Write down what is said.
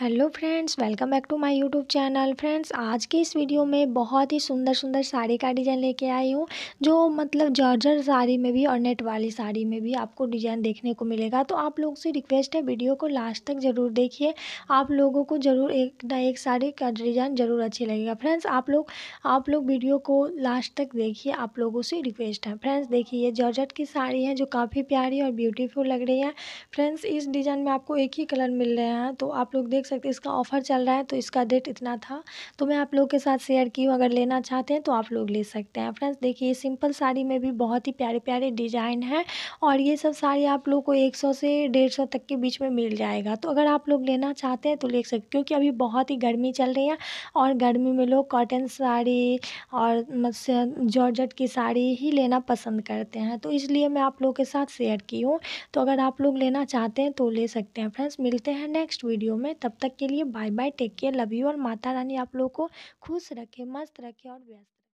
hello friends welcome back to my YouTube channel friends आज की इस वीडियो में बहुत ही सुंदर सुंदर साड़ी का डिज़ाइन लेके आई हूँ जो मतलब जॉर्जर साड़ी में भी और नेट वाली साड़ी में भी आपको डिज़ाइन देखने को मिलेगा तो आप लोगों से रिक्वेस्ट है वीडियो को लास्ट तक ज़रूर देखिए आप लोगों को ज़रूर एक ना एक साड़ी का डिज़ाइन ज़रूर अच्छी लगेगा फ्रेंड्स आप लोग आप लोग वीडियो को लास्ट तक देखिए आप लोगों से रिक्वेस्ट है फ्रेंड्स देखिए ये जॉर्जट की साड़ी है जो काफ़ी प्यारी और ब्यूटीफुल लग रही है फ्रेंड्स इस डिज़ाइन में आपको एक ही कलर मिल रहे हैं तो आप लोग देख सकते हैं इसका ऑफ़र चल रहा है तो इसका डेट इतना था तो मैं आप लोग के साथ शेयर की हूँ अगर लेना चाहते हैं तो आप लोग ले सकते हैं फ्रेंड्स देखिए सिंपल साड़ी में भी बहुत ही प्यारे प्यारे डिज़ाइन है और ये सब साड़ी आप लोग को एक सौ से डेढ़ सौ तक के बीच में मिल जाएगा तो अगर आप लोग लेना चाहते हैं तो ले सकते क्योंकि अभी बहुत ही गर्मी चल रही है और गर्मी में लोग कॉटन साड़ी और जॉर्जट की साड़ी ही लेना पसंद करते हैं तो इसलिए मैं आप लोग के साथ शेयर की हूँ तो अगर आप लोग लेना चाहते हैं तो ले सकते हैं फ्रेंड्स मिलते हैं नेक्स्ट वीडियो में तब तक के लिए bye bye take care love you और माता रानी आप लोगों को खुश रखे मस्त रखे और व्यस्त